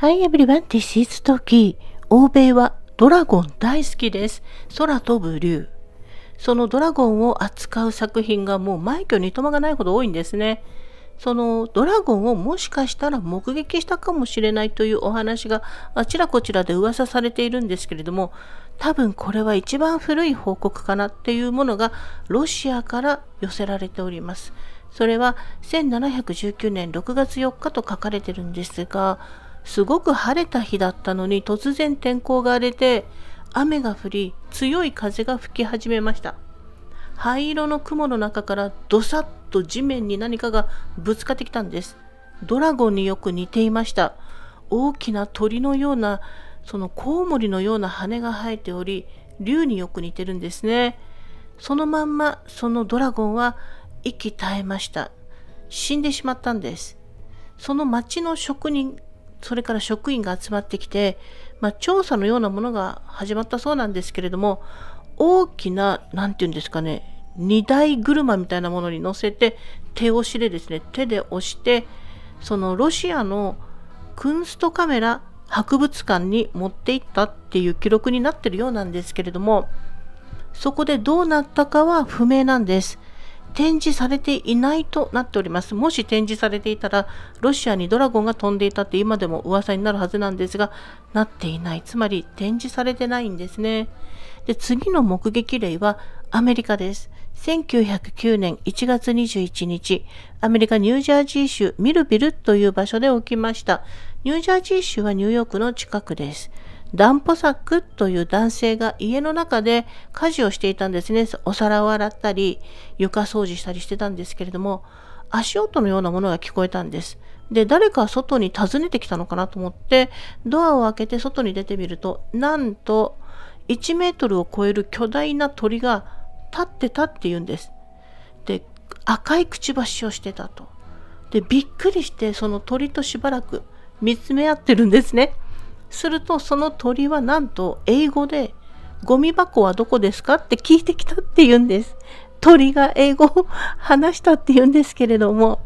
Hi everyone, this is t o k 欧米はドラゴン大好きです。空飛ぶ竜。そのドラゴンを扱う作品がもう枚挙にとまがないほど多いんですね。そのドラゴンをもしかしたら目撃したかもしれないというお話があちらこちらで噂されているんですけれども多分これは一番古い報告かなっていうものがロシアから寄せられております。それは1719年6月4日と書かれてるんですがすごく晴れた日だったのに突然天候が荒れて雨が降り強い風が吹き始めました灰色の雲の中からドサっと地面に何かがぶつかってきたんですドラゴンによく似ていました大きな鳥のようなそのコウモリのような羽が生えており竜によく似てるんですねそのまんまそのドラゴンは息絶えました死んでしまったんですその町の職人それから職員が集まってきて、まあ、調査のようなものが始まったそうなんですけれども大きな何て言うんですかね荷台車みたいなものに乗せて手押しでですね手で押してそのロシアのクンストカメラ博物館に持っていったっていう記録になってるようなんですけれどもそこでどうなったかは不明なんです展示されていないとなっております。もし展示されていたら、ロシアにドラゴンが飛んでいたって今でも噂になるはずなんですが、なっていない。つまり展示されてないんですね。で、次の目撃例はアメリカです。1909年1月21日、アメリカニュージャージー州ミルビルという場所で起きました。ニュージャージー州はニューヨークの近くです。ダンポサックという男性が家の中で家事をしていたんですね。お皿を洗ったり、床掃除したりしてたんですけれども、足音のようなものが聞こえたんです。で、誰か外に訪ねてきたのかなと思って、ドアを開けて外に出てみると、なんと1メートルを超える巨大な鳥が立ってたって言うんです。で、赤いくちばしをしてたと。で、びっくりして、その鳥としばらく見つめ合ってるんですね。するとその鳥はなんと英語で「ゴミ箱はどこですか?」って聞いてきたって言うんです。鳥が英語を話したって言うんですけれども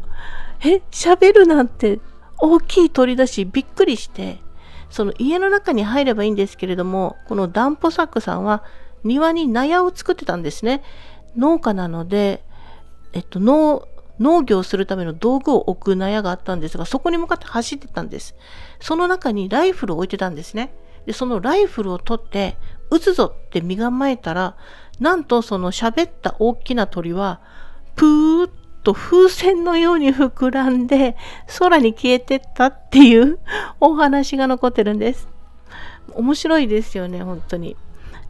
え喋るなんて大きい鳥だしびっくりしてその家の中に入ればいいんですけれどもこのダンポサックさんは庭に納屋を作ってたんですね農家なのでえっと農農業をするための道具を置く納屋があったんですが、そこに向かって走ってたんです。その中にライフルを置いてたんですね。で、そのライフルを取って、撃つぞって身構えたら、なんとその喋った大きな鳥は、プーっと風船のように膨らんで、空に消えてったっていうお話が残ってるんです。面白いですよね、本当に。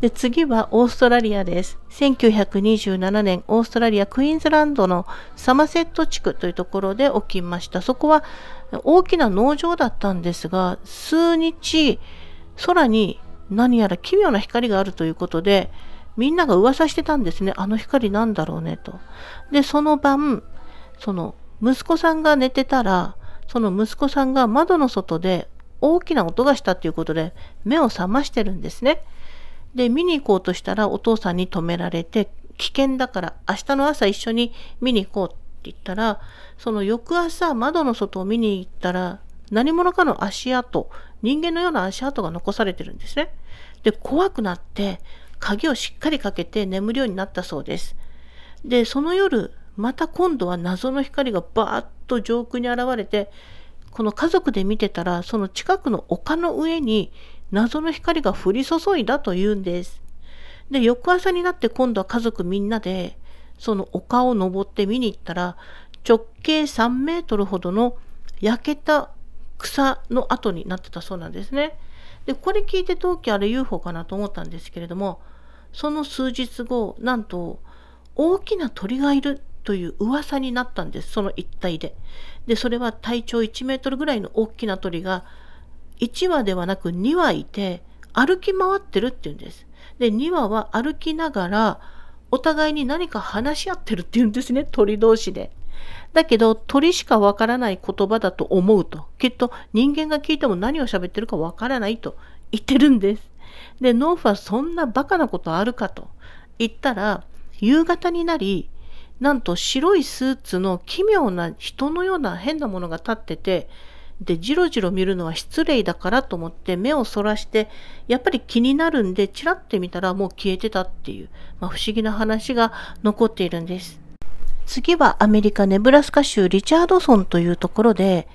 で次はオーストラリアです。1927年、オーストラリア・クイーンズランドのサマセット地区というところで起きました。そこは大きな農場だったんですが、数日空に何やら奇妙な光があるということで、みんなが噂してたんですね。あの光なんだろうねと。で、その晩、その息子さんが寝てたら、その息子さんが窓の外で大きな音がしたということで目を覚ましてるんですね。で、見に行こうとしたらお父さんに止められて、危険だから明日の朝一緒に見に行こうって言ったら、その翌朝窓の外を見に行ったら、何者かの足跡、人間のような足跡が残されてるんですね。で、怖くなって、鍵をしっかりかけて眠るようになったそうです。で、その夜、また今度は謎の光がバーッと上空に現れて、この家族で見てたら、その近くの丘の上に謎の光が降り注いだと言うんです。で、翌朝になって今度は家族みんなで、その丘を登って見に行ったら、直径3メートルほどの焼けた草の跡になってたそうなんですね。で、これ聞いて当期あれ UFO かなと思ったんですけれども、その数日後、なんと大きな鳥がいるという噂になったんです、その一帯で。で、それは体長1メートルぐらいの大きな鳥が1羽ではなく2羽いて歩き回ってるっていうんです。で2羽は歩きながらお互いに何か話し合ってるっていうんですね鳥同士で。だけど鳥しかわからない言葉だと思うときっと人間が聞いても何を喋ってるかわからないと言ってるんです。で農夫はそんなバカなことあるかと言ったら夕方になりなんと白いスーツの奇妙な人のような変なものが立っててでじろじろ見るのは失礼だからと思って目をそらしてやっぱり気になるんでちらって見たらもう消えてたっていう、まあ、不思議な話が残っているんです次はアメリカネブラスカ州リチャードソンというところで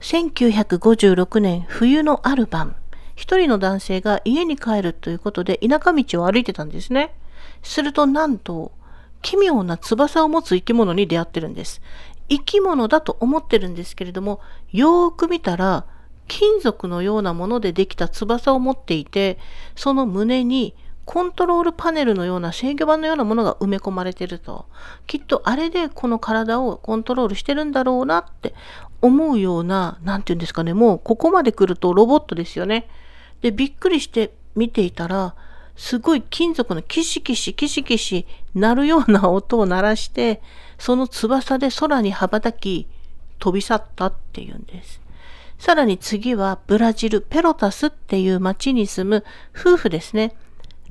1956年冬のある晩一人の男性が家に帰るということで田舎道を歩いてたんですねするとなんと奇妙な翼を持つ生き物に出会ってるんです。生き物だと思ってるんですけれども、よーく見たら、金属のようなものでできた翼を持っていて、その胸にコントロールパネルのような制御盤のようなものが埋め込まれてると。きっとあれでこの体をコントロールしてるんだろうなって思うような、なんて言うんですかね、もうここまで来るとロボットですよね。で、びっくりして見ていたら、すごい金属のキシキシキシキシ鳴るような音を鳴らして、その翼で空に羽ばたき、飛び去ったっていうんです。さらに次はブラジルペロタスっていう町に住む夫婦ですね。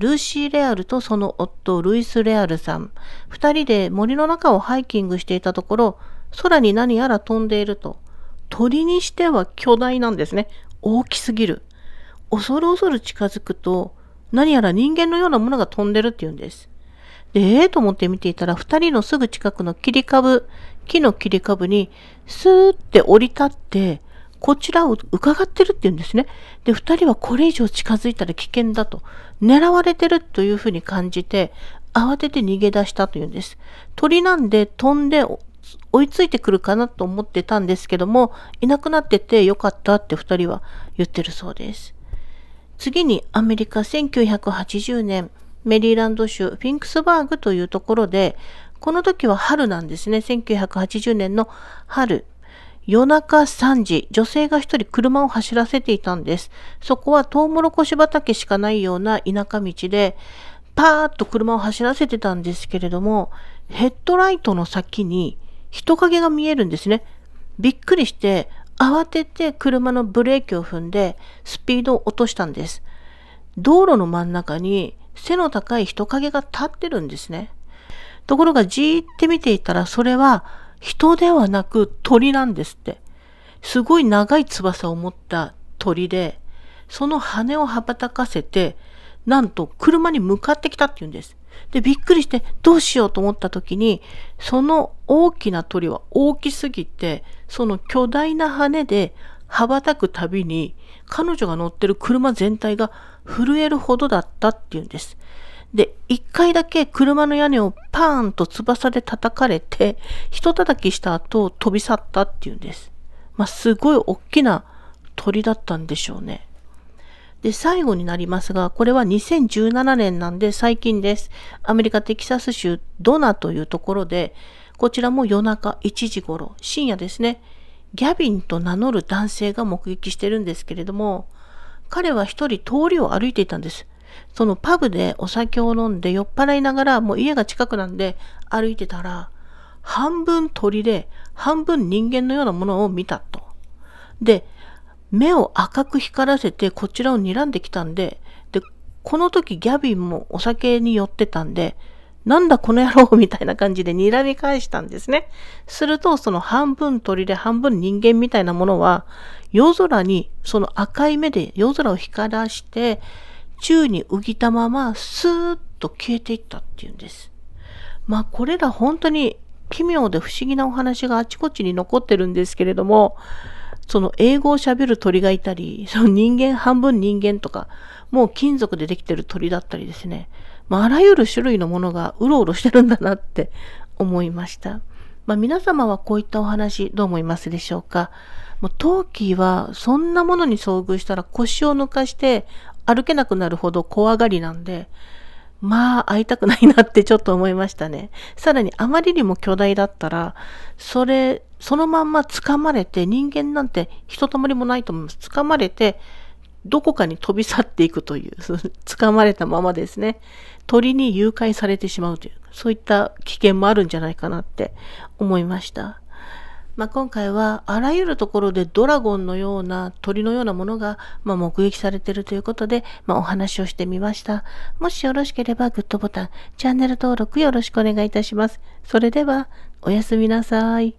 ルーシー・レアルとその夫ルイス・レアルさん。二人で森の中をハイキングしていたところ、空に何やら飛んでいると。鳥にしては巨大なんですね。大きすぎる。恐る恐る近づくと、何やら人間のようなものが飛んでるって言うんです。で、えー、と思って見ていたら、二人のすぐ近くの切り株、木の切り株に、スーって降り立って、こちらを伺ってるって言うんですね。で、二人はこれ以上近づいたら危険だと、狙われてるというふうに感じて、慌てて逃げ出したというんです。鳥なんで飛んで追いついてくるかなと思ってたんですけども、いなくなっててよかったって二人は言ってるそうです。次にアメリカ1980年メリーランド州フィンクスバーグというところでこの時は春なんですね1980年の春夜中3時、女性が一人車を走らせていたんです。そこはトウモロコシ畑しかないような田舎道で、パーッと車を走らせてたんですけれども、ヘッドライトの先に人影が見えるんですね。びっくりして、慌てて車のブレーキを踏んでスピードを落としたんです。道路の真ん中に背の高い人影が立ってるんですね。ところがじーって見ていたらそれは人ではなく鳥なんですって。すごい長い翼を持った鳥で、その羽を羽ばたかせてなんと車に向かってきたって言うんです。で、びっくりしてどうしようと思った時に、その大きな鳥は大きすぎて、その巨大な羽で羽ばたくたびに、彼女が乗ってる車全体が震えるほどだったっていうんです。で、一回だけ車の屋根をパーンと翼で叩かれて、人叩きした後飛び去ったっていうんです。まあ、すごい大きな鳥だったんでしょうね。で、最後になりますが、これは2017年なんで最近です。アメリカ・テキサス州ドナというところで、こちらも夜中1時頃、深夜ですね、ギャビンと名乗る男性が目撃してるんですけれども、彼は一人通りを歩いていたんです。そのパブでお酒を飲んで酔っ払いながら、もう家が近くなんで歩いてたら、半分鳥で、半分人間のようなものを見たと。で、目を赤く光らせてこちらを睨んできたんで、で、この時ギャビンもお酒に寄ってたんで、なんだこの野郎みたいな感じで睨み返したんですね。すると、その半分鳥で半分人間みたいなものは、夜空にその赤い目で夜空を光らして、宙に浮いたままスーッと消えていったっていうんです。まあこれら本当に奇妙で不思議なお話があちこちに残ってるんですけれども、その英語を喋る鳥がいたり、その人間、半分人間とか、もう金属でできてる鳥だったりですね。まあ、あらゆる種類のものがうろうろしてるんだなって 思いました。まあ、皆様はこういったお話どう思いますでしょうかもう陶器はそんなものに遭遇したら腰を抜かして歩けなくなるほど怖がりなんで、まあ会いたくないなってちょっと思いましたね。さらにあまりにも巨大だったら、それ、そのまんま掴まれて、人間なんてひとたまりもないと思います。掴まれて、どこかに飛び去っていくという、掴まれたままですね、鳥に誘拐されてしまうという、そういった危険もあるんじゃないかなって思いました。まあ、今回はあらゆるところでドラゴンのような鳥のようなものが、まあ、目撃されているということで、まあ、お話をしてみました。もしよろしければグッドボタン、チャンネル登録よろしくお願いいたします。それでは、おやすみなさい。